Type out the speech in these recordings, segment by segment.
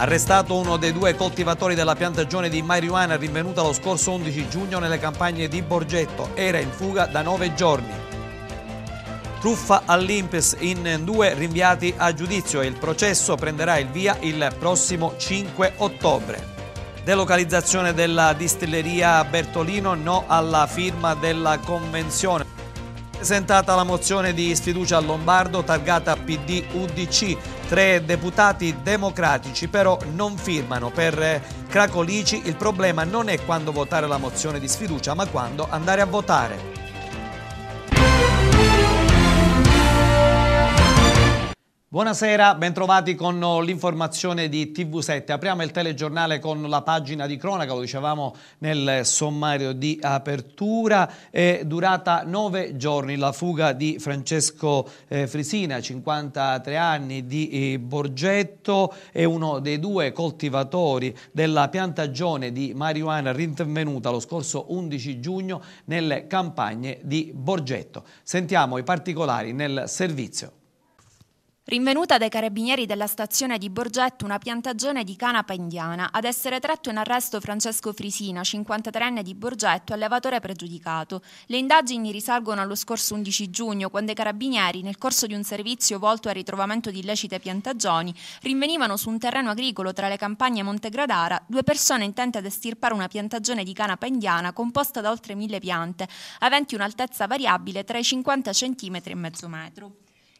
Arrestato uno dei due coltivatori della piantagione di marijuana rinvenuta lo scorso 11 giugno nelle campagne di Borgetto, era in fuga da nove giorni. Truffa all'Impes in due rinviati a giudizio e il processo prenderà il via il prossimo 5 ottobre. Delocalizzazione della distilleria Bertolino, no alla firma della convenzione. Presentata la mozione di sfiducia a Lombardo targata PD-UDC Tre deputati democratici però non firmano. Per eh, Cracolici il problema non è quando votare la mozione di sfiducia, ma quando andare a votare. Buonasera, bentrovati con l'informazione di TV7. Apriamo il telegiornale con la pagina di cronaca, lo dicevamo nel sommario di apertura. È durata nove giorni la fuga di Francesco eh, Frisina, 53 anni, di eh, Borgetto. e uno dei due coltivatori della piantagione di marijuana rinvenuta lo scorso 11 giugno nelle campagne di Borgetto. Sentiamo i particolari nel servizio. Rinvenuta dai carabinieri della stazione di Borgetto una piantagione di canapa indiana, ad essere tratto in arresto Francesco Frisina, 53enne di Borgetto, allevatore pregiudicato. Le indagini risalgono allo scorso 11 giugno, quando i carabinieri, nel corso di un servizio volto al ritrovamento di illecite piantagioni, rinvenivano su un terreno agricolo tra le campagne Montegradara due persone intente ad estirpare una piantagione di canapa indiana composta da oltre mille piante, aventi un'altezza variabile tra i 50 cm e mezzo metro.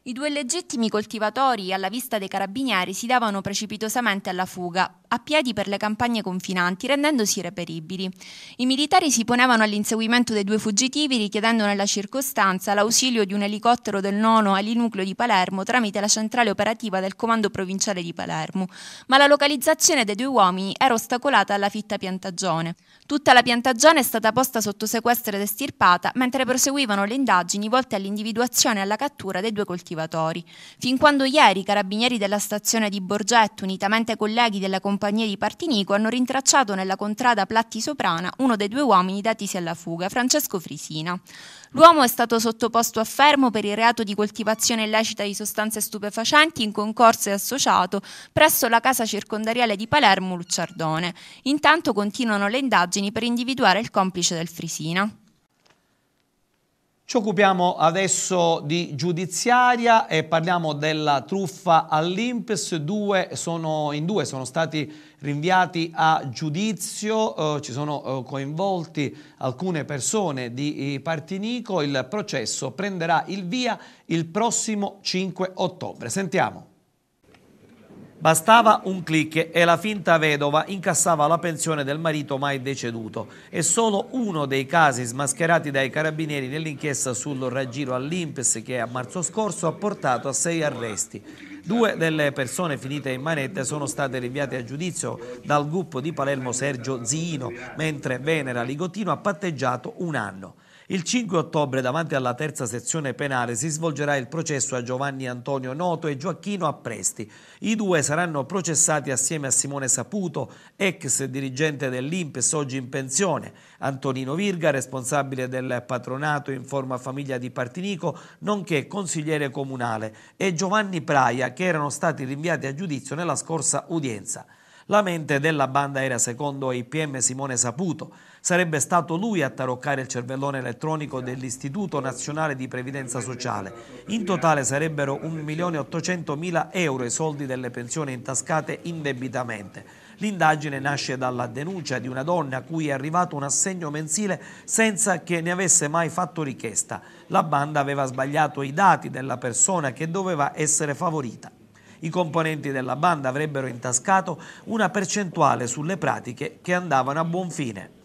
I due legittimi coltivatori, alla vista dei carabinieri, si davano precipitosamente alla fuga, a piedi per le campagne confinanti, rendendosi reperibili. I militari si ponevano all'inseguimento dei due fuggitivi, richiedendo nella circostanza l'ausilio di un elicottero del nono alinucleo di Palermo tramite la centrale operativa del Comando Provinciale di Palermo, ma la localizzazione dei due uomini era ostacolata alla fitta piantagione. Tutta la piantagione è stata posta sotto sequestro ed estirpata, mentre proseguivano le indagini volte all'individuazione e alla cattura dei due coltivatori coltivatori. Fin quando ieri i carabinieri della stazione di Borgetto, unitamente colleghi della compagnia di Partinico, hanno rintracciato nella contrada Platti Soprana uno dei due uomini datisi alla fuga, Francesco Frisina. L'uomo è stato sottoposto a fermo per il reato di coltivazione illecita di sostanze stupefacenti in concorso e associato presso la casa circondariale di Palermo Lucciardone. Intanto continuano le indagini per individuare il complice del Frisina. Ci occupiamo adesso di giudiziaria e parliamo della truffa all'Inps, due sono, in due sono stati rinviati a giudizio, eh, ci sono eh, coinvolti alcune persone di Partinico, il processo prenderà il via il prossimo 5 ottobre. Sentiamo. Bastava un clic e la finta vedova incassava la pensione del marito mai deceduto. È solo uno dei casi smascherati dai carabinieri nell'inchiesta sul raggiro all'Imps che a marzo scorso ha portato a sei arresti. Due delle persone finite in manette sono state rinviate a giudizio dal gruppo di Palermo Sergio Zino, mentre Venera Ligotino ha patteggiato un anno. Il 5 ottobre davanti alla terza sezione penale si svolgerà il processo a Giovanni Antonio Noto e Gioacchino Appresti. I due saranno processati assieme a Simone Saputo, ex dirigente dell'Inps oggi in pensione, Antonino Virga, responsabile del patronato in forma famiglia di Partinico, nonché consigliere comunale, e Giovanni Praia, che erano stati rinviati a giudizio nella scorsa udienza. La mente della banda era secondo IPM Simone Saputo. Sarebbe stato lui a taroccare il cervellone elettronico dell'Istituto Nazionale di Previdenza Sociale. In totale sarebbero 1.800.000 euro i soldi delle pensioni intascate indebitamente. L'indagine nasce dalla denuncia di una donna a cui è arrivato un assegno mensile senza che ne avesse mai fatto richiesta. La banda aveva sbagliato i dati della persona che doveva essere favorita. I componenti della banda avrebbero intascato una percentuale sulle pratiche che andavano a buon fine.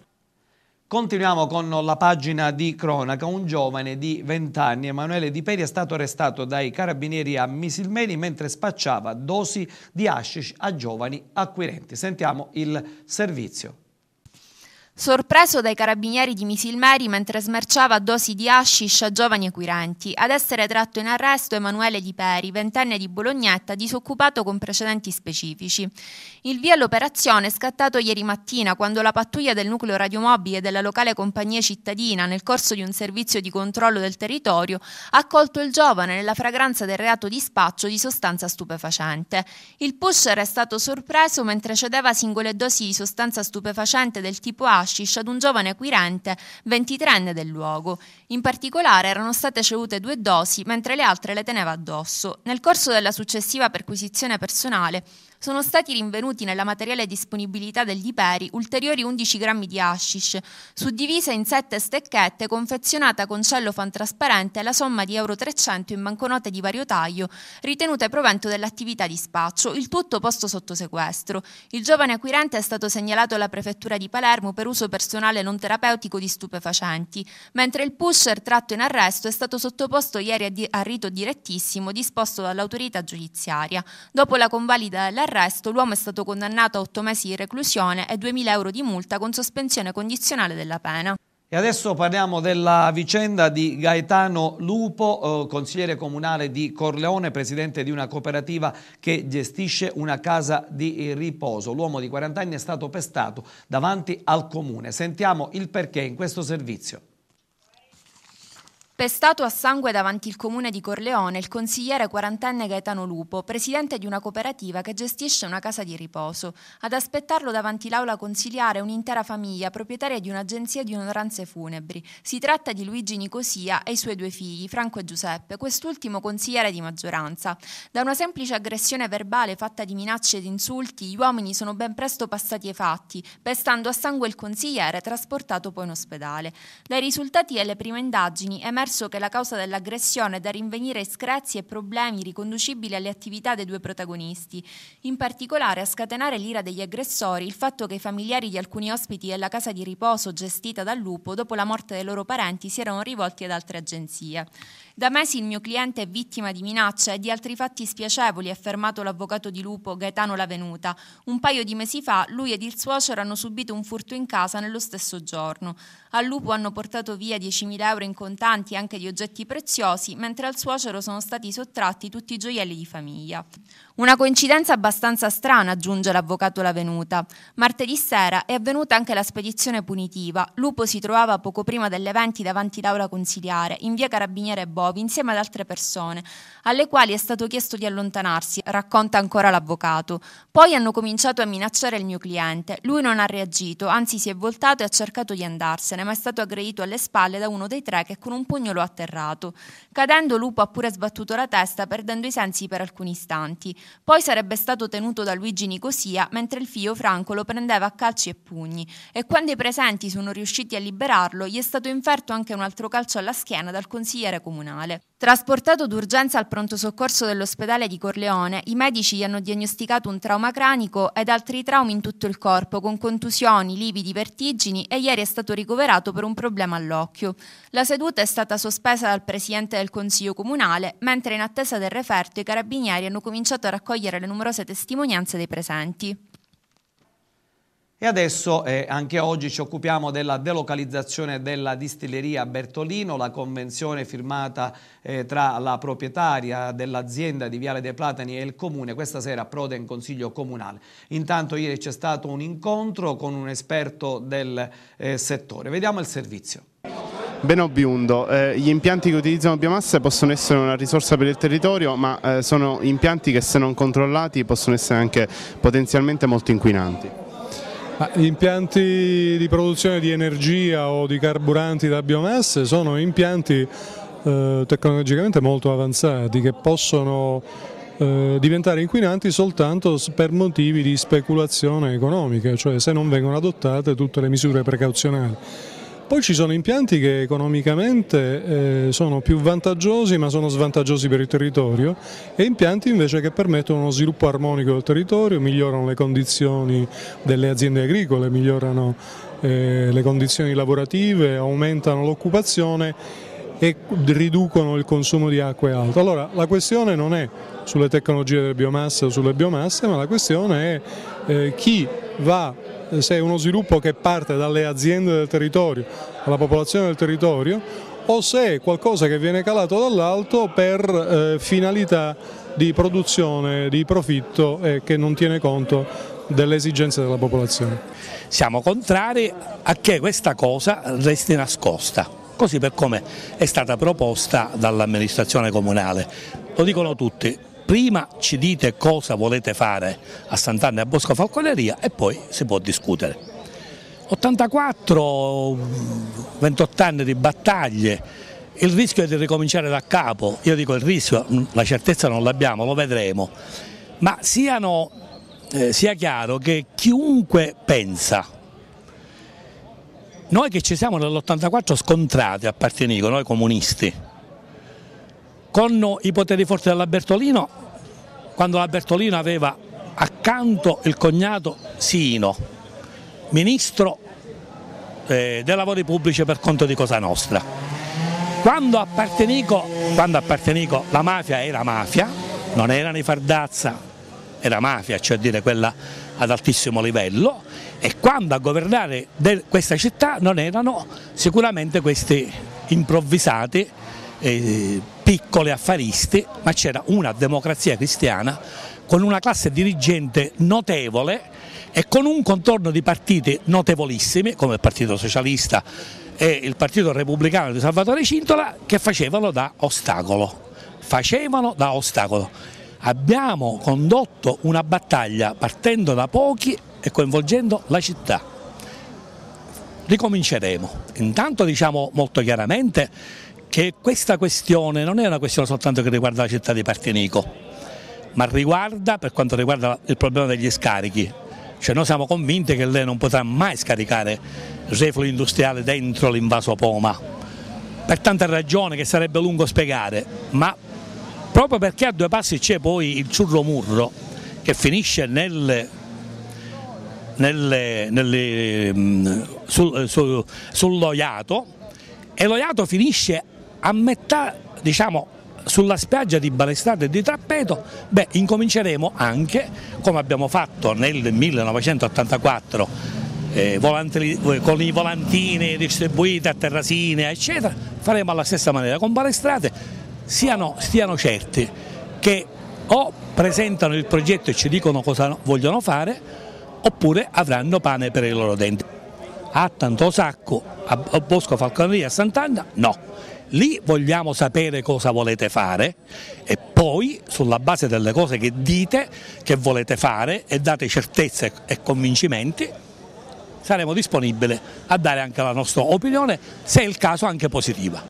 Continuiamo con la pagina di cronaca. Un giovane di 20 anni, Emanuele Di Peri, è stato arrestato dai carabinieri a Misilmeni mentre spacciava dosi di hashish a giovani acquirenti. Sentiamo il servizio sorpreso dai carabinieri di Misilmeri mentre smerciava dosi di hashish a giovani acquirenti, ad essere tratto in arresto Emanuele Di Peri, ventenne di Bolognetta, disoccupato con precedenti specifici. Il via all'operazione è scattato ieri mattina quando la pattuglia del nucleo radiomobile della locale compagnia cittadina, nel corso di un servizio di controllo del territorio, ha colto il giovane nella fragranza del reato di spaccio di sostanza stupefacente. Il pusher è stato sorpreso mentre cedeva singole dosi di sostanza stupefacente del tipo A hashish ad un giovane acquirente 23enne del luogo. In particolare erano state cedute due dosi mentre le altre le teneva addosso. Nel corso della successiva perquisizione personale sono stati rinvenuti nella materiale disponibilità degli Iperi ulteriori 11 grammi di hashish, suddivisa in 7 stecchette confezionata con cellofan trasparente la somma di euro 300 in banconote di vario taglio, ritenute provento dell'attività di spaccio, il tutto posto sotto sequestro. Il giovane acquirente è stato segnalato alla prefettura di Palermo per uso personale non terapeutico di stupefacenti, mentre il pusher tratto in arresto è stato sottoposto ieri a, di- a rito direttissimo disposto dall'autorità giudiziaria. Dopo la convalida dell'arresto arresto, l'uomo è stato condannato a 8 mesi di reclusione e 2.000 euro di multa con sospensione condizionale della pena. E adesso parliamo della vicenda di Gaetano Lupo, eh, consigliere comunale di Corleone, presidente di una cooperativa che gestisce una casa di riposo. L'uomo di 40 anni è stato pestato davanti al comune. Sentiamo il perché in questo servizio. Pestato a sangue davanti il comune di Corleone, il consigliere quarantenne Gaetano Lupo, presidente di una cooperativa che gestisce una casa di riposo. Ad aspettarlo davanti l'aula consiliare un'intera famiglia proprietaria di un'agenzia di onoranze funebri. Si tratta di Luigi Nicosia e i suoi due figli, Franco e Giuseppe, quest'ultimo consigliere di maggioranza. Da una semplice aggressione verbale fatta di minacce ed insulti, gli uomini sono ben presto passati ai fatti, pestando a sangue il consigliere trasportato poi in ospedale. Dai risultati delle prime indagini emerge emerso che la causa dell'aggressione è da rinvenire screzi e problemi riconducibili alle attività dei due protagonisti. In particolare a scatenare l'ira degli aggressori il fatto che i familiari di alcuni ospiti della casa di riposo gestita dal lupo dopo la morte dei loro parenti si erano rivolti ad altre agenzie. Da mesi il mio cliente è vittima di minacce e di altri fatti spiacevoli, ha affermato l'avvocato di Lupo Gaetano Lavenuta. Un paio di mesi fa lui ed il suocero hanno subito un furto in casa nello stesso giorno. Al Lupo hanno portato via 10.000 euro in contanti e anche di oggetti preziosi, mentre al suocero sono stati sottratti tutti i gioielli di famiglia. Una coincidenza abbastanza strana, aggiunge l'avvocato Lavenuta. Martedì sera è avvenuta anche la spedizione punitiva. Lupo si trovava poco prima delle 20 davanti l'aula consiliare, in via Carabiniere Bovi, insieme ad altre persone, alle quali è stato chiesto di allontanarsi, racconta ancora l'avvocato. Poi hanno cominciato a minacciare il mio cliente. Lui non ha reagito, anzi si è voltato e ha cercato di andarsene, ma è stato aggredito alle spalle da uno dei tre che con un pugno lo ha atterrato. Cadendo, Lupo ha pure sbattuto la testa, perdendo i sensi per alcuni istanti. Poi sarebbe stato tenuto da Luigi Nicosia mentre il figlio Franco lo prendeva a calci e pugni e quando i presenti sono riusciti a liberarlo gli è stato inferto anche un altro calcio alla schiena dal consigliere comunale. Trasportato d'urgenza al pronto soccorso dell'ospedale di Corleone, i medici gli hanno diagnosticato un trauma cranico ed altri traumi in tutto il corpo, con contusioni, lividi, vertigini e ieri è stato ricoverato per un problema all'occhio. La seduta è stata sospesa dal presidente del Consiglio Comunale, mentre in attesa del referto i carabinieri hanno cominciato a raccogliere le numerose testimonianze dei presenti. E adesso, eh, anche oggi, ci occupiamo della delocalizzazione della distilleria Bertolino, la convenzione firmata eh, tra la proprietaria dell'azienda di Viale dei Platani e il Comune, questa sera prode in Consiglio Comunale. Intanto ieri c'è stato un incontro con un esperto del eh, settore. Vediamo il servizio. Beno Biundo, eh, gli impianti che utilizzano biomasse possono essere una risorsa per il territorio ma eh, sono impianti che se non controllati possono essere anche potenzialmente molto inquinanti. Gli impianti di produzione di energia o di carburanti da biomasse sono impianti eh, tecnologicamente molto avanzati che possono eh, diventare inquinanti soltanto per motivi di speculazione economica, cioè se non vengono adottate tutte le misure precauzionali. Poi ci sono impianti che economicamente eh, sono più vantaggiosi ma sono svantaggiosi per il territorio e impianti invece che permettono uno sviluppo armonico del territorio, migliorano le condizioni delle aziende agricole, migliorano eh, le condizioni lavorative, aumentano l'occupazione e riducono il consumo di acqua e altro. Allora la questione non è sulle tecnologie delle biomasse o sulle biomasse, ma la questione è eh, chi va se è uno sviluppo che parte dalle aziende del territorio, dalla popolazione del territorio, o se è qualcosa che viene calato dall'alto per eh, finalità di produzione, di profitto e eh, che non tiene conto delle esigenze della popolazione. Siamo contrari a che questa cosa resti nascosta, così per come è stata proposta dall'amministrazione comunale. Lo dicono tutti, prima ci dite cosa volete fare a Sant'Anna e a Bosco Falconeria e poi si può discutere. 84, 28 anni di battaglie, il rischio è di ricominciare da capo, io dico il rischio, mm, la certezza non l'abbiamo, lo vedremo, ma siano, eh, sia chiaro che chiunque pensa, noi che ci siamo nell'84 scontrati a Partinico, noi comunisti, con i poteri forti della Bertolino, quando la Bertolino aveva accanto il cognato Sino, ministro eh, dei lavori pubblici per conto di Cosa Nostra. Quando appartenico, quando appartenico la mafia era mafia, non era i fardazza, era mafia, cioè dire quella ad altissimo livello, e quando a governare questa città non erano sicuramente questi improvvisati eh, piccole affariste, ma c'era una democrazia cristiana con una classe dirigente notevole e con un contorno di partiti notevolissimi come il Partito Socialista e il Partito Repubblicano di Salvatore Cintola che facevano da ostacolo. Facevano da ostacolo. Abbiamo condotto una battaglia partendo da pochi e coinvolgendo la città. Ricominceremo. Intanto diciamo molto chiaramente che questa questione non è una questione soltanto che riguarda la città di Partenico, ma riguarda per quanto riguarda il problema degli scarichi. Cioè noi siamo convinti che lei non potrà mai scaricare il industriale dentro l'invaso Poma, per tante ragioni che sarebbe lungo spiegare, ma proprio perché a due passi c'è poi il Ciurro Murro che finisce nelle, nelle, nelle, mm, sul, eh, su, sull'Oiato e l'Oiato finisce a metà, diciamo, sulla spiaggia di Balestate e di Trappeto, beh, incominceremo anche, come abbiamo fatto nel 1984, eh, volanti, eh, con i volantini distribuiti a terrasine, eccetera, faremo alla stessa maniera con Balestrate, siano, stiano certi che o presentano il progetto e ci dicono cosa vogliono fare, oppure avranno pane per i loro denti. A Tantosacco, a Bosco Falconeria, a Sant'Anna, no lì vogliamo sapere cosa volete fare e poi sulla base delle cose che dite che volete fare e date certezze e convincimenti saremo disponibili a dare anche la nostra opinione se è il caso anche positiva.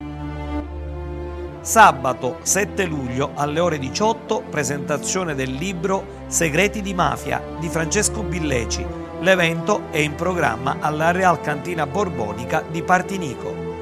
Sabato 7 luglio alle ore 18 presentazione del libro Segreti di Mafia di Francesco Billeci. L'evento è in programma alla Real Cantina Borbonica di Partinico.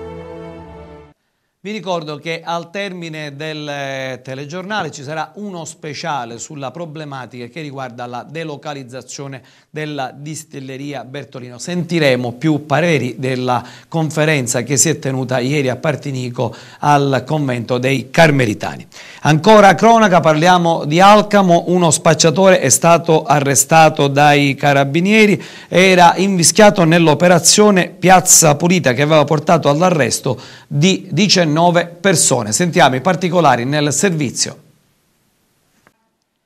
Vi ricordo che al termine del eh, telegiornale ci sarà uno speciale sulla problematica che riguarda la delocalizzazione della distilleria Bertolino. Sentiremo più pareri della conferenza che si è tenuta ieri a Partinico al convento dei Carmelitani. Ancora cronaca parliamo di Alcamo, uno spacciatore è stato arrestato dai carabinieri, era invischiato nell'operazione Piazza Pulita che aveva portato all'arresto di 19 9 persone. Sentiamo i particolari nel servizio.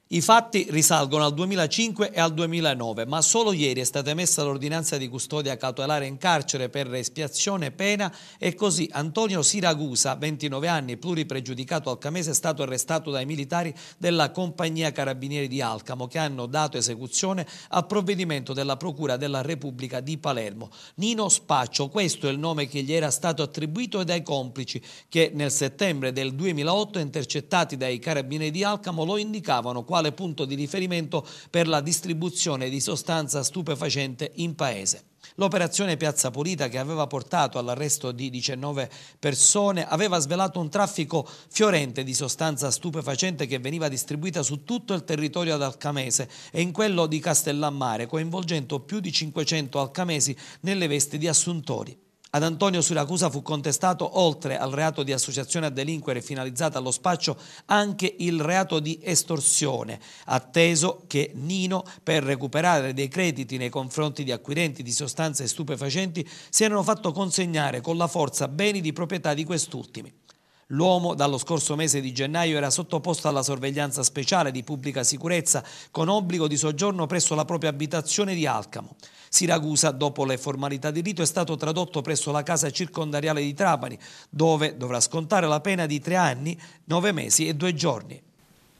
I fatti risalgono al 2005 e al 2009, ma solo ieri è stata emessa l'ordinanza di custodia cautelare in carcere per espiazione pena e così Antonio Siragusa, 29 anni, pluripregiudicato alcamese, è stato arrestato dai militari della compagnia carabinieri di Alcamo che hanno dato esecuzione al provvedimento della Procura della Repubblica di Palermo. Nino Spaccio, questo è il nome che gli era stato attribuito dai complici che nel settembre del 2008 intercettati dai carabinieri di Alcamo lo indicavano quale punto di riferimento per la distribuzione di sostanza stupefacente in paese. L'operazione Piazza Pulita, che aveva portato all'arresto di 19 persone, aveva svelato un traffico fiorente di sostanza stupefacente che veniva distribuita su tutto il territorio ad Alcamese e in quello di Castellammare, coinvolgendo più di 500 alcamesi nelle vesti di assuntori. Ad Antonio Siracusa fu contestato, oltre al reato di associazione a delinquere finalizzata allo spaccio, anche il reato di estorsione, atteso che Nino, per recuperare dei crediti nei confronti di acquirenti di sostanze stupefacenti, si erano fatto consegnare con la forza beni di proprietà di quest'ultimi. L'uomo dallo scorso mese di gennaio era sottoposto alla sorveglianza speciale di pubblica sicurezza con obbligo di soggiorno presso la propria abitazione di Alcamo. Siracusa, dopo le formalità di rito, è stato tradotto presso la casa circondariale di Trapani, dove dovrà scontare la pena di tre anni, nove mesi e due giorni.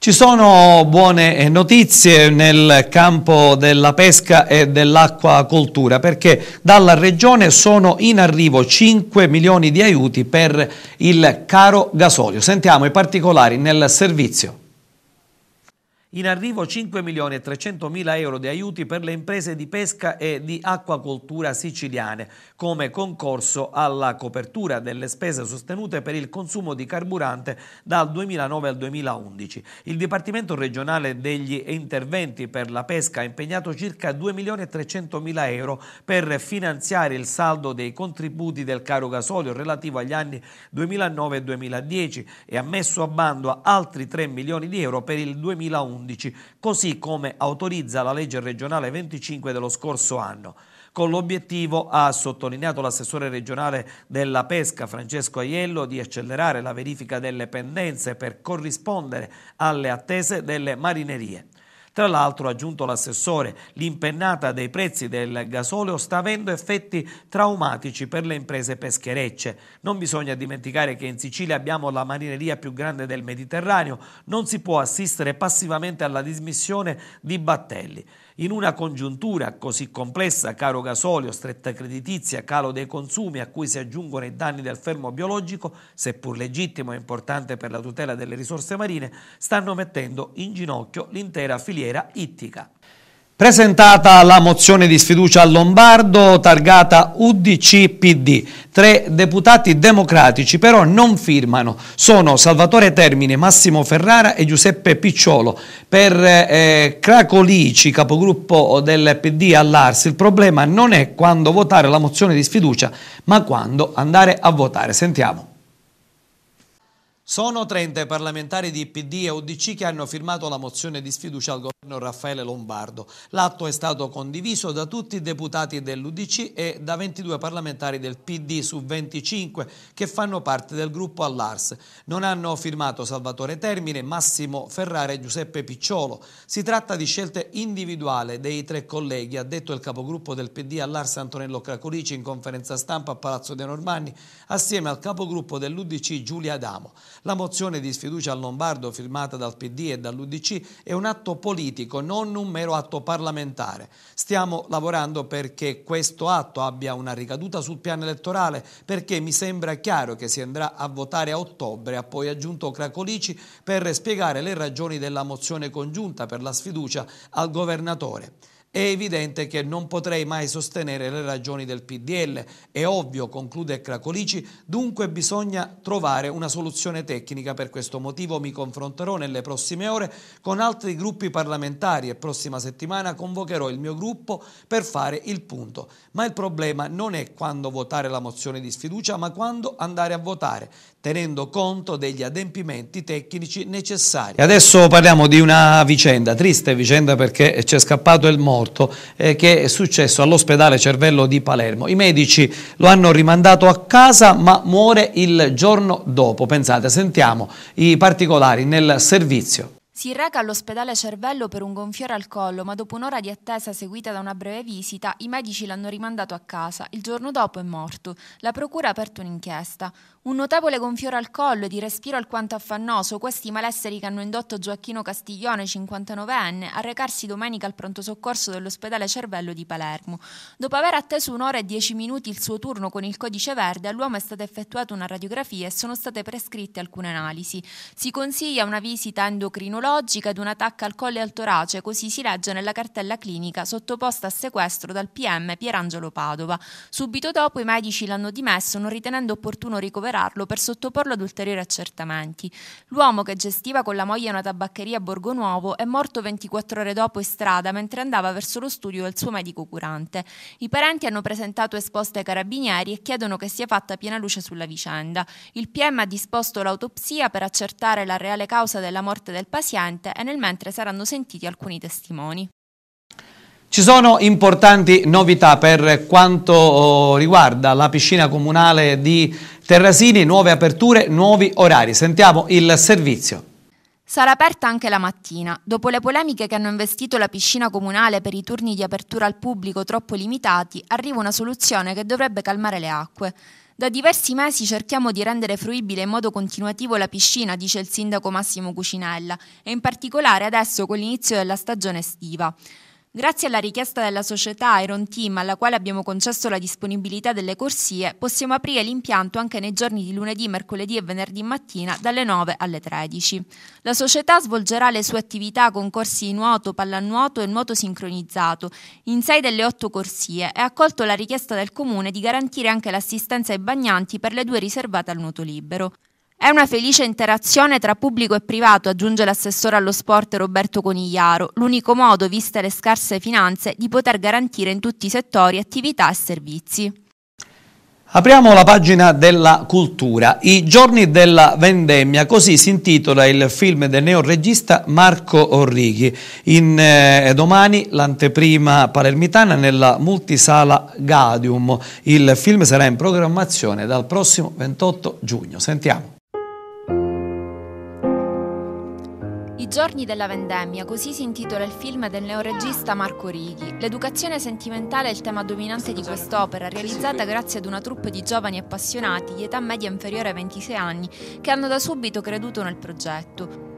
Ci sono buone eh, notizie nel campo della pesca e dell'acquacoltura perché dalla Regione sono in arrivo 5 milioni di aiuti per il caro gasolio. Sentiamo i particolari nel servizio. In arrivo 5 milioni e 300 mila euro di aiuti per le imprese di pesca e di acquacoltura siciliane, come concorso alla copertura delle spese sostenute per il consumo di carburante dal 2009 al 2011. Il Dipartimento regionale degli interventi per la pesca ha impegnato circa 2 milioni e 300 mila euro per finanziare il saldo dei contributi del caro gasolio relativo agli anni 2009 e 2010 e ha messo a bando altri 3 milioni di euro per il 2011 2011, così come autorizza la legge regionale 25 dello scorso anno. Con l'obiettivo, ha sottolineato l'assessore regionale della pesca Francesco Aiello, di accelerare la verifica delle pendenze per corrispondere alle attese delle marinerie. Tra l'altro, ha aggiunto l'assessore, l'impennata dei prezzi del gasolio sta avendo effetti traumatici per le imprese pescherecce. Non bisogna dimenticare che in Sicilia abbiamo la marineria più grande del Mediterraneo, non si può assistere passivamente alla dismissione di battelli. In una congiuntura così complessa, caro gasolio, stretta creditizia, calo dei consumi a cui si aggiungono i danni del fermo biologico, seppur legittimo e importante per la tutela delle risorse marine, stanno mettendo in ginocchio l'intera filiera ittica. Presentata la mozione di sfiducia a Lombardo, targata UDC-PD, tre deputati democratici però non firmano, sono Salvatore Termine, Massimo Ferrara e Giuseppe Picciolo. Per eh, Cracolici, capogruppo del PD all'Arsi, il problema non è quando votare la mozione di sfiducia, ma quando andare a votare. Sentiamo. Sono 30 i parlamentari di PD e UDC che hanno firmato la mozione di sfiducia al governo Raffaele Lombardo. L'atto è stato condiviso da tutti i deputati dell'UDC e da 22 parlamentari del PD su 25 che fanno parte del gruppo all'Ars. Non hanno firmato Salvatore Termine, Massimo Ferrara e Giuseppe Picciolo. Si tratta di scelte individuali dei tre colleghi, ha detto il capogruppo del PD all'Ars Antonello Cracolici in conferenza stampa a Palazzo De Normanni, assieme al capogruppo dell'UDC Giulia Adamo. La mozione di sfiducia al Lombardo firmata dal PD e dall'Udc è un atto politico, non un mero atto parlamentare. Stiamo lavorando perché questo atto abbia una ricaduta sul piano elettorale, perché mi sembra chiaro che si andrà a votare a ottobre, ha poi aggiunto Cracolici per spiegare le ragioni della mozione congiunta per la sfiducia al governatore è evidente che non potrei mai sostenere le ragioni del PDL. È ovvio, conclude Cracolici, dunque bisogna trovare una soluzione tecnica. Per questo motivo mi confronterò nelle prossime ore con altri gruppi parlamentari e prossima settimana convocherò il mio gruppo per fare il punto. Ma il problema non è quando votare la mozione di sfiducia, ma quando andare a votare, tenendo conto degli adempimenti tecnici necessari. E adesso parliamo di una vicenda, triste vicenda perché ci è scappato il molo morto eh, che è successo all'ospedale Cervello di Palermo. I medici lo hanno rimandato a casa ma muore il giorno dopo. Pensate, sentiamo i particolari nel servizio. Si reca all'ospedale Cervello per un gonfiore al collo, ma dopo un'ora di attesa seguita da una breve visita, i medici l'hanno rimandato a casa. Il giorno dopo è morto. La procura ha aperto un'inchiesta. Un notevole gonfiore al collo e di respiro alquanto affannoso, questi malesseri che hanno indotto Gioacchino Castiglione, 59enne, a recarsi domenica al pronto soccorso dell'ospedale Cervello di Palermo. Dopo aver atteso un'ora e dieci minuti il suo turno con il codice verde, all'uomo è stata effettuata una radiografia e sono state prescritte alcune analisi. Si consiglia una visita endocrinologica ed un'attacca al collo e al torace, così si legge nella cartella clinica sottoposta a sequestro dal PM Pierangelo Padova. Subito dopo i medici l'hanno dimesso non ritenendo opportuno ricoverare liberarlo per sottoporlo ad ulteriori accertamenti. L'uomo che gestiva con la moglie una tabaccheria a Borgonuovo è morto 24 ore dopo in strada mentre andava verso lo studio del suo medico curante. I parenti hanno presentato esposte ai carabinieri e chiedono che sia fatta piena luce sulla vicenda. Il PM ha disposto l'autopsia per accertare la reale causa della morte del paziente e nel mentre saranno sentiti alcuni testimoni. Ci sono importanti novità per quanto oh, riguarda la piscina comunale di Terrasini, nuove aperture, nuovi orari. Sentiamo il servizio. Sarà aperta anche la mattina. Dopo le polemiche che hanno investito la piscina comunale per i turni di apertura al pubblico troppo limitati, arriva una soluzione che dovrebbe calmare le acque. Da diversi mesi cerchiamo di rendere fruibile in modo continuativo la piscina, dice il sindaco Massimo Cucinella, e in particolare adesso con l'inizio della stagione estiva. Grazie alla richiesta della società Iron Team, alla quale abbiamo concesso la disponibilità delle corsie, possiamo aprire l'impianto anche nei giorni di lunedì, mercoledì e venerdì mattina dalle 9 alle 13. La società svolgerà le sue attività con corsi di nuoto, pallanuoto e nuoto sincronizzato in 6 delle 8 corsie e ha accolto la richiesta del Comune di garantire anche l'assistenza ai bagnanti per le due riservate al nuoto libero. È una felice interazione tra pubblico e privato, aggiunge l'assessore allo sport Roberto Conigliaro, l'unico modo, viste le scarse finanze, di poter garantire in tutti i settori attività e servizi. Apriamo la pagina della cultura. I giorni della vendemmia, così si intitola il film del neoregista Marco Orrighi. In, eh, domani l'anteprima palermitana nella multisala Gadium. Il film sarà in programmazione dal prossimo 28 giugno. Sentiamo. I giorni della vendemmia, così si intitola il film del neoregista Marco Righi. L'educazione sentimentale è il tema dominante di quest'opera, realizzata grazie ad una troupe di giovani appassionati di età media inferiore ai 26 anni che hanno da subito creduto nel progetto.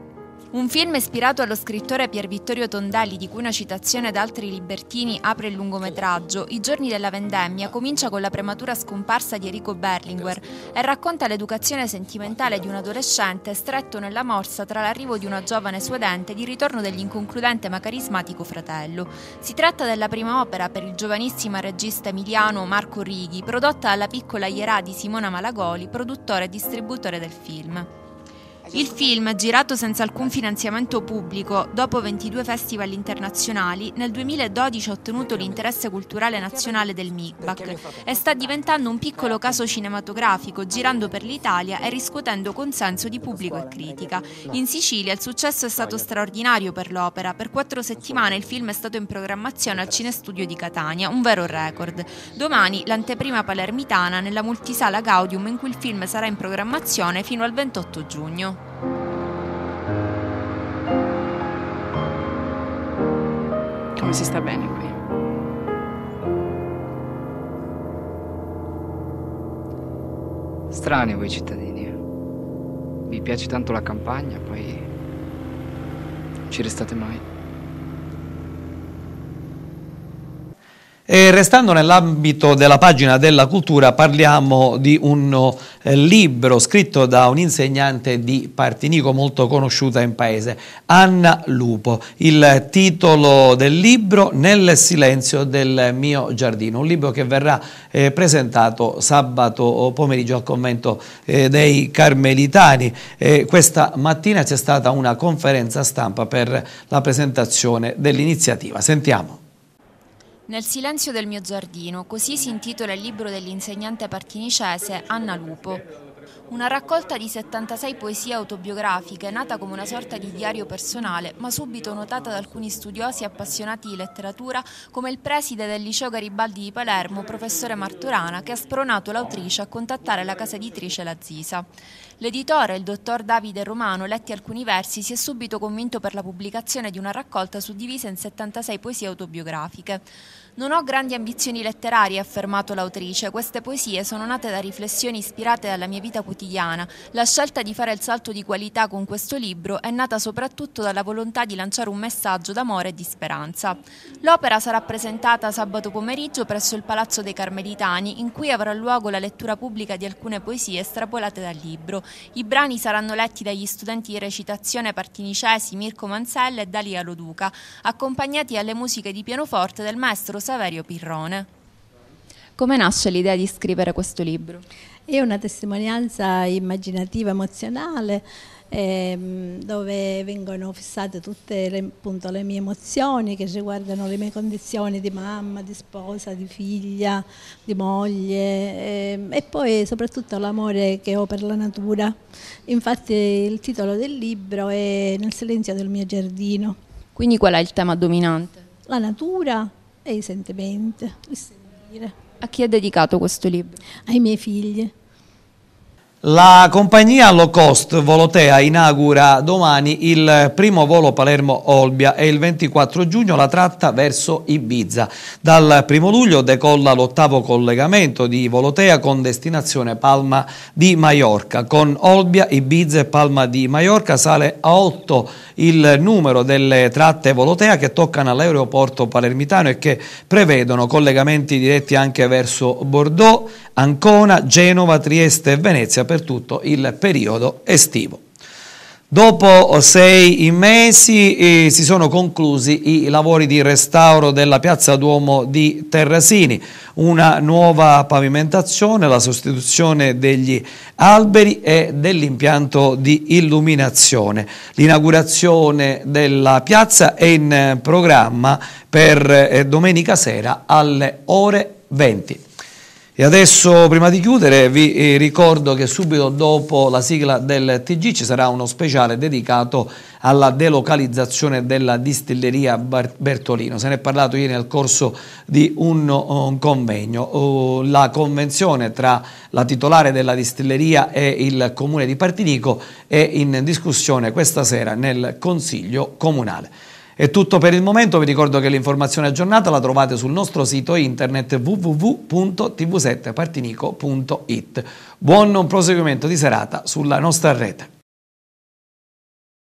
Un film ispirato allo scrittore Pier Vittorio Tondelli, di cui una citazione da altri libertini apre il lungometraggio, I giorni della vendemmia comincia con la prematura scomparsa di Enrico Berlinguer e racconta l'educazione sentimentale di un adolescente stretto nella morsa tra l'arrivo di una giovane suadente e il ritorno dell'inconcludente ma carismatico fratello. Si tratta della prima opera per il giovanissimo regista emiliano Marco Righi, prodotta dalla piccola Ierà di Simona Malagoli, produttore e distributore del film. Il film, girato senza alcun finanziamento pubblico, dopo 22 festival internazionali, nel 2012 ha ottenuto l'interesse culturale nazionale del MIGBAC e sta diventando un piccolo caso cinematografico, girando per l'Italia e riscuotendo consenso di pubblico e critica. In Sicilia il successo è stato straordinario per l'opera. Per quattro settimane il film è stato in programmazione al Cinestudio di Catania, un vero record. Domani l'anteprima palermitana nella multisala Gaudium in cui il film sarà in programmazione fino al 28 giugno. Come si sta bene qui? Strani voi cittadini. eh? Vi piace tanto la campagna, poi non ci restate mai. E restando nell'ambito della pagina della cultura parliamo di un eh, libro scritto da un'insegnante di Partinico molto conosciuta in paese, Anna Lupo. Il titolo del libro Nel silenzio del mio giardino, un libro che verrà eh, presentato sabato pomeriggio al convento eh, dei Carmelitani. questa mattina c'è stata una conferenza stampa per la presentazione dell'iniziativa. Sentiamo. Nel silenzio del mio giardino, così si intitola il libro dell'insegnante partinicese Anna Lupo. Una raccolta di 76 poesie autobiografiche nata come una sorta di diario personale, ma subito notata da alcuni studiosi appassionati di letteratura come il preside del liceo Garibaldi di Palermo, professore Marturana, che ha spronato l'autrice a contattare la casa editrice La Zisa. L'editore, il dottor Davide Romano, letti alcuni versi, si è subito convinto per la pubblicazione di una raccolta suddivisa in 76 poesie autobiografiche. Non ho grandi ambizioni letterarie, ha affermato l'autrice. Queste poesie sono nate da riflessioni ispirate dalla mia vita quotidiana. La scelta di fare il salto di qualità con questo libro è nata soprattutto dalla volontà di lanciare un messaggio d'amore e di speranza. L'opera sarà presentata sabato pomeriggio presso il Palazzo dei Carmelitani, in cui avrà luogo la lettura pubblica di alcune poesie estrapolate dal libro. I brani saranno letti dagli studenti di recitazione Partinicesi, Mirko Mansella e Dalia Loduca, accompagnati alle musiche di pianoforte del maestro Saverio Pirrone. Come nasce l'idea di scrivere questo libro? È una testimonianza immaginativa, emozionale, ehm, dove vengono fissate tutte le, appunto, le, mie emozioni che riguardano le mie condizioni di mamma, di sposa, di figlia, di moglie ehm, e poi soprattutto l'amore che ho per la natura. Infatti il titolo del libro è Nel silenzio del mio giardino. Quindi qual è il tema dominante? La natura, recentemente, a chi è dedicato questo libro? Ai miei figli. La compagnia low cost Volotea inaugura domani il primo volo Palermo-Olbia e il 24 giugno la tratta verso Ibiza. Dal 1 luglio decolla l'ottavo collegamento di Volotea con destinazione Palma di Maiorca. Con Olbia, Ibiza e Palma di Maiorca sale a 8 il numero delle tratte Volotea che toccano all'aeroporto palermitano e che prevedono collegamenti diretti anche verso Bordeaux, Ancona, Genova, Trieste e Venezia per tutto il periodo estivo. Dopo sei mesi eh, si sono conclusi i lavori di restauro della piazza Duomo di Terrasini, una nuova pavimentazione, la sostituzione degli alberi e dell'impianto di illuminazione. L'inaugurazione della piazza è in programma per eh, domenica sera alle ore 20. E adesso, prima di chiudere, vi eh, ricordo che subito dopo la sigla del TG ci sarà uno speciale dedicato alla delocalizzazione della distilleria Bertolino. Se ne è parlato ieri nel corso di un convegno. Oh, la convenzione tra la titolare della distilleria e il comune di Partinico è in discussione questa sera nel Consiglio Comunale. È tutto per il momento, vi ricordo che l'informazione aggiornata la trovate sul nostro sito internet www.tv7partinico.it. Buon proseguimento di serata sulla nostra rete.